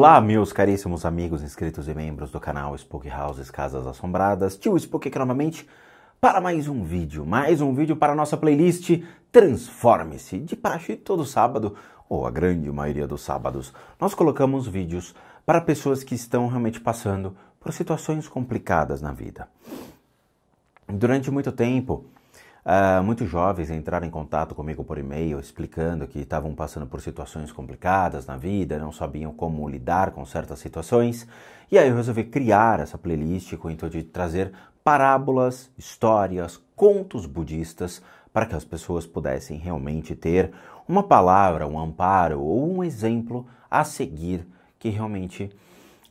Olá, meus caríssimos amigos, inscritos e membros do canal Spook Houses Casas Assombradas. Tio Spook aqui novamente para mais um vídeo, mais um vídeo para a nossa playlist Transforme-se. De praxe todo sábado, ou a grande maioria dos sábados, nós colocamos vídeos para pessoas que estão realmente passando por situações complicadas na vida. Durante muito tempo, Uh, muitos jovens entraram em contato comigo por e-mail explicando que estavam passando por situações complicadas na vida, não sabiam como lidar com certas situações. E aí eu resolvi criar essa playlist com o intuito de trazer parábolas, histórias, contos budistas para que as pessoas pudessem realmente ter uma palavra, um amparo ou um exemplo a seguir que realmente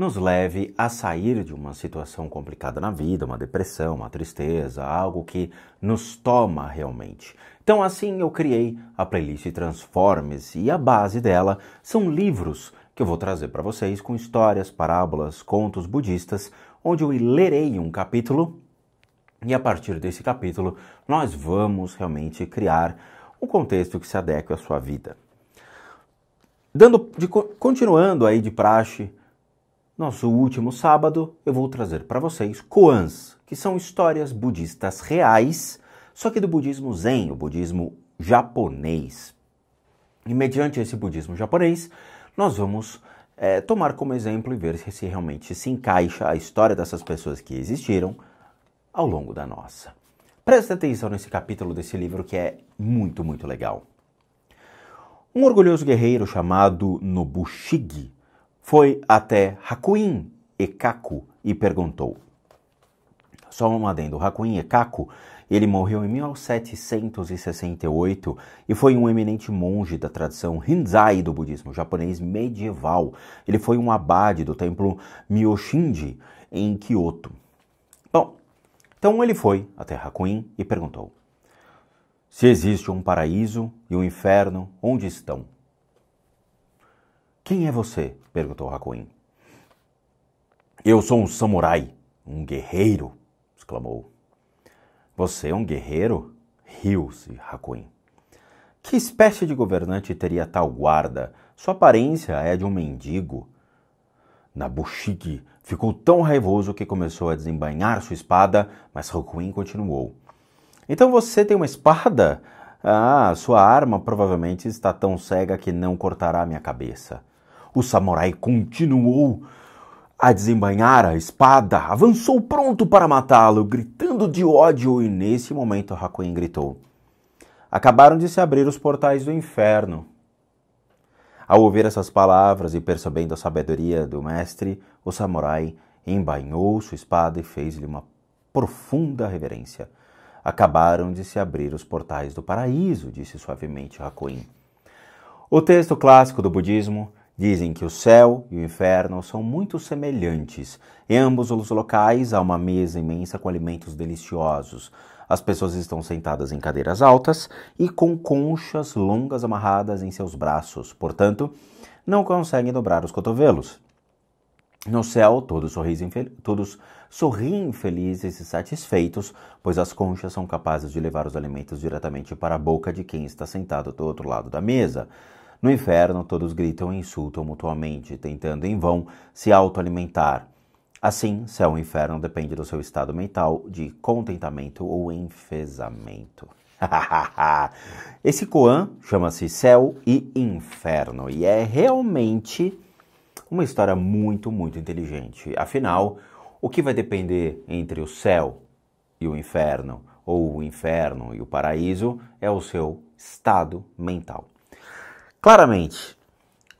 nos leve a sair de uma situação complicada na vida, uma depressão, uma tristeza, algo que nos toma realmente. Então, assim eu criei a playlist Transformes e a base dela são livros que eu vou trazer para vocês com histórias, parábolas, contos budistas, onde eu lerei um capítulo e a partir desse capítulo nós vamos realmente criar um contexto que se adeque à sua vida. Dando, de, continuando aí de praxe, nosso último sábado eu vou trazer para vocês koans, que são histórias budistas reais, só que do budismo zen, o budismo japonês. E mediante esse budismo japonês, nós vamos é, tomar como exemplo e ver se realmente se encaixa a história dessas pessoas que existiram ao longo da nossa. Presta atenção nesse capítulo desse livro que é muito, muito legal. Um orgulhoso guerreiro chamado Nobushige foi até Hakuin Ekaku e perguntou. Só um adendo, Hakuin Ekaku, ele morreu em 1768 e foi um eminente monge da tradição Rinzai do budismo japonês medieval. Ele foi um abade do templo Myoshinji em Kyoto. Bom, então ele foi até Hakuin e perguntou: Se existe um paraíso e um inferno, onde estão? Quem é você? perguntou Hakuin. Eu sou um samurai, um guerreiro, exclamou. Você é um guerreiro? riu-se Hakuin. Que espécie de governante teria tal guarda? Sua aparência é de um mendigo. Nabushiki ficou tão raivoso que começou a desembainhar sua espada, mas Hakuin continuou. Então você tem uma espada? Ah, sua arma provavelmente está tão cega que não cortará minha cabeça. O samurai continuou a desembainhar a espada, avançou pronto para matá-lo, gritando de ódio, e nesse momento Hakuin gritou: Acabaram de se abrir os portais do inferno. Ao ouvir essas palavras e percebendo a sabedoria do mestre, o samurai embainhou sua espada e fez-lhe uma profunda reverência. Acabaram de se abrir os portais do paraíso, disse suavemente Hakuin. O texto clássico do budismo Dizem que o céu e o inferno são muito semelhantes. Em ambos os locais há uma mesa imensa com alimentos deliciosos. As pessoas estão sentadas em cadeiras altas e com conchas longas amarradas em seus braços, portanto, não conseguem dobrar os cotovelos. No céu, todos, todos sorriem felizes e satisfeitos, pois as conchas são capazes de levar os alimentos diretamente para a boca de quem está sentado do outro lado da mesa. No inferno, todos gritam e insultam mutuamente, tentando em vão se autoalimentar. Assim, céu e inferno depende do seu estado mental de contentamento ou enfesamento. Esse Koan chama-se Céu e Inferno e é realmente uma história muito, muito inteligente. Afinal, o que vai depender entre o céu e o inferno, ou o inferno e o paraíso, é o seu estado mental. Claramente,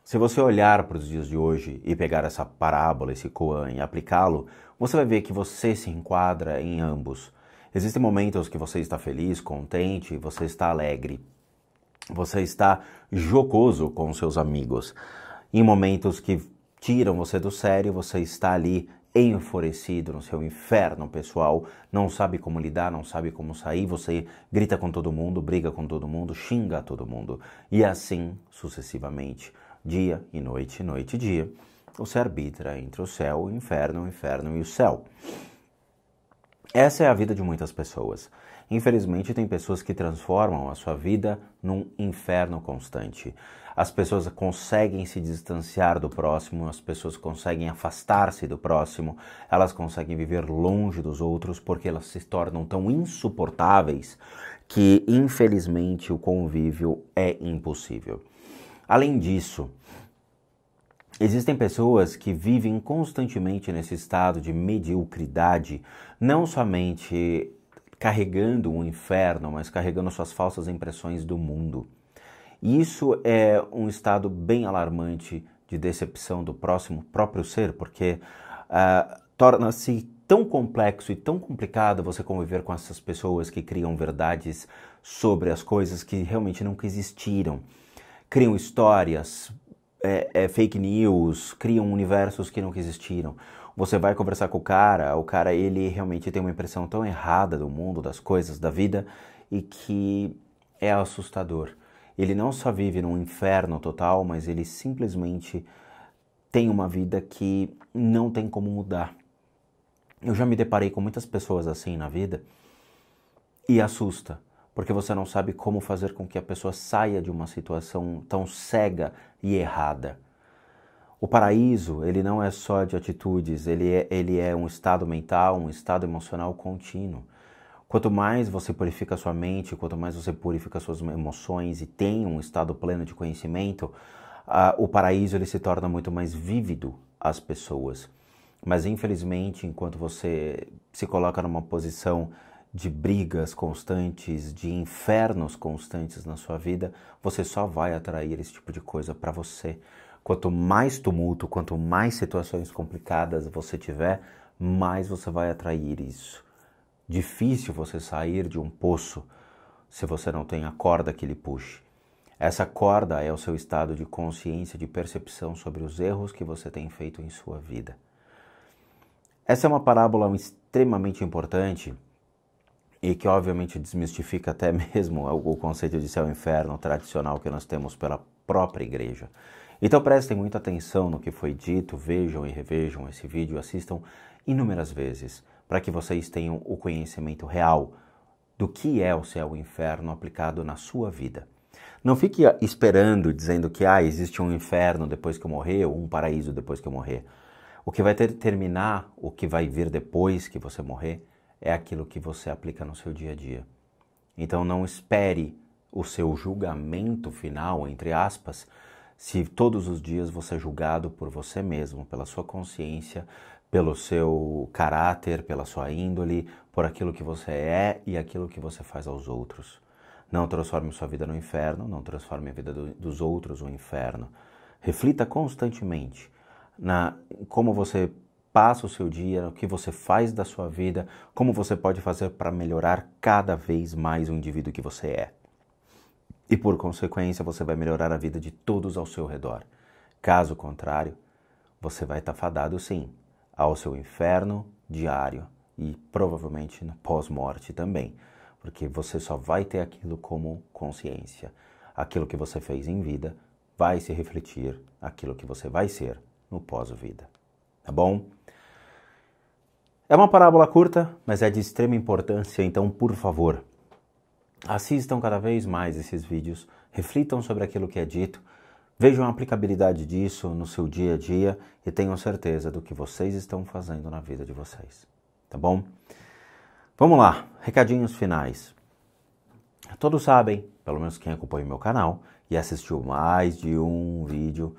se você olhar para os dias de hoje e pegar essa parábola, esse Koan e aplicá-lo, você vai ver que você se enquadra em ambos. Existem momentos que você está feliz, contente, você está alegre. Você está jocoso com seus amigos. Em momentos que tiram você do sério, você está ali enfurecido no seu inferno pessoal, não sabe como lidar, não sabe como sair, você grita com todo mundo, briga com todo mundo, xinga todo mundo. E assim sucessivamente, dia e noite, noite e dia, você arbitra entre o céu, o inferno, o inferno e o céu. Essa é a vida de muitas pessoas. Infelizmente, tem pessoas que transformam a sua vida num inferno constante as pessoas conseguem se distanciar do próximo, as pessoas conseguem afastar-se do próximo, elas conseguem viver longe dos outros porque elas se tornam tão insuportáveis que, infelizmente, o convívio é impossível. Além disso, Existem pessoas que vivem constantemente nesse estado de mediocridade, não somente carregando um inferno, mas carregando suas falsas impressões do mundo. E isso é um estado bem alarmante de decepção do próximo próprio ser, porque uh, torna-se tão complexo e tão complicado você conviver com essas pessoas que criam verdades sobre as coisas que realmente nunca existiram, criam histórias, é, é, fake news, criam universos que nunca existiram. Você vai conversar com o cara, o cara ele realmente tem uma impressão tão errada do mundo, das coisas, da vida e que é assustador ele não só vive num inferno total, mas ele simplesmente tem uma vida que não tem como mudar. Eu já me deparei com muitas pessoas assim na vida e assusta, porque você não sabe como fazer com que a pessoa saia de uma situação tão cega e errada. O paraíso, ele não é só de atitudes, ele é, ele é um estado mental, um estado emocional contínuo. Quanto mais você purifica sua mente, quanto mais você purifica suas emoções e tem um estado pleno de conhecimento, uh, o paraíso ele se torna muito mais vívido às pessoas. Mas infelizmente, enquanto você se coloca numa posição de brigas constantes, de infernos constantes na sua vida, você só vai atrair esse tipo de coisa para você. Quanto mais tumulto, quanto mais situações complicadas você tiver, mais você vai atrair isso difícil você sair de um poço se você não tem a corda que lhe puxe. Essa corda é o seu estado de consciência, de percepção sobre os erros que você tem feito em sua vida. Essa é uma parábola extremamente importante e que, obviamente, desmistifica até mesmo o conceito de céu e inferno tradicional que nós temos pela própria igreja. Então prestem muita atenção no que foi dito, vejam e revejam esse vídeo, assistam inúmeras vezes para que vocês tenham o conhecimento real do que é o céu e o inferno aplicado na sua vida. Não fique ah, esperando dizendo que ah, existe um inferno depois que eu morrer ou um paraíso depois que eu morrer. O que vai determinar o que vai vir depois que você morrer é aquilo que você aplica no seu dia a dia. Então não espere o seu julgamento final, entre aspas, se todos os dias você é julgado por você mesmo, pela sua consciência, pelo seu caráter, pela sua índole, por aquilo que você é e aquilo que você faz aos outros. Não transforme sua vida no inferno, não transforme a vida do, dos outros no inferno. Reflita constantemente na como você passa o seu dia, o que você faz da sua vida, como você pode fazer para melhorar cada vez mais o indivíduo que você é. E por consequência, você vai melhorar a vida de todos ao seu redor. Caso contrário, você vai estar tá fadado sim ao seu inferno diário e provavelmente no pós-morte também, porque você só vai ter aquilo como consciência. Aquilo que você fez em vida vai se refletir aquilo que você vai ser no pós-vida. Tá bom? É uma parábola curta, mas é de extrema importância, então, por favor, assistam cada vez mais esses vídeos, reflitam sobre aquilo que é dito Vejam a aplicabilidade disso no seu dia a dia e tenham certeza do que vocês estão fazendo na vida de vocês, tá bom? Vamos lá, recadinhos finais. Todos sabem, pelo menos quem acompanha meu canal e assistiu mais de um vídeo,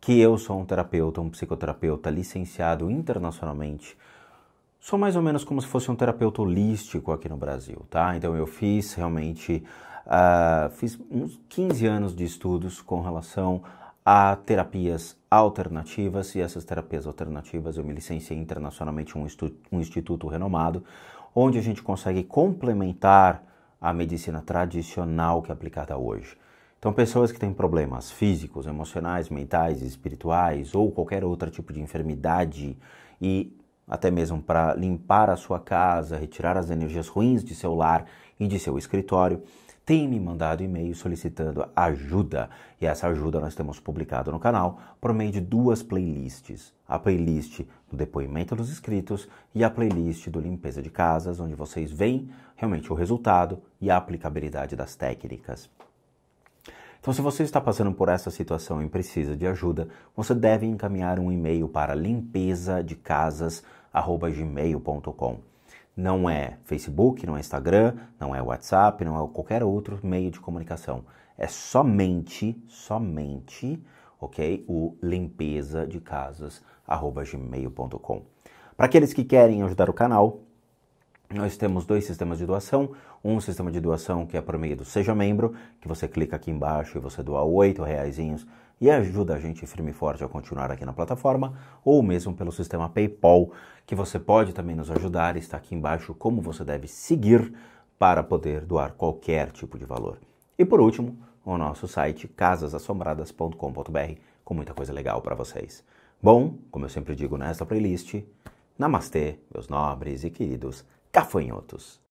que eu sou um terapeuta, um psicoterapeuta licenciado internacionalmente. Sou mais ou menos como se fosse um terapeuta holístico aqui no Brasil, tá? Então eu fiz realmente Uh, fiz uns 15 anos de estudos com relação a terapias alternativas e essas terapias alternativas eu me licenciei internacionalmente em um, um instituto renomado, onde a gente consegue complementar a medicina tradicional que é aplicada hoje. Então, pessoas que têm problemas físicos, emocionais, mentais, espirituais ou qualquer outro tipo de enfermidade e até mesmo para limpar a sua casa, retirar as energias ruins de seu lar e de seu escritório, tem me mandado e-mail solicitando ajuda e essa ajuda nós temos publicado no canal por meio de duas playlists: a playlist do depoimento dos inscritos e a playlist do limpeza de casas, onde vocês veem realmente o resultado e a aplicabilidade das técnicas. Então, se você está passando por essa situação e precisa de ajuda, você deve encaminhar um e-mail para limpeza de casas@gmail.com não é Facebook, não é Instagram, não é WhatsApp, não é qualquer outro meio de comunicação. É somente, somente, ok? O limpeza de casas@gmail.com. Para aqueles que querem ajudar o canal, nós temos dois sistemas de doação. Um sistema de doação que é por meio do Seja Membro, que você clica aqui embaixo e você doa oito reaisinhos e ajuda a gente firme e forte a continuar aqui na plataforma, ou mesmo pelo sistema PayPal, que você pode também nos ajudar. Está aqui embaixo como você deve seguir para poder doar qualquer tipo de valor. E por último, o nosso site casasassombradas.com.br com muita coisa legal para vocês. Bom, como eu sempre digo nesta playlist, namastê, meus nobres e queridos gafanhotos.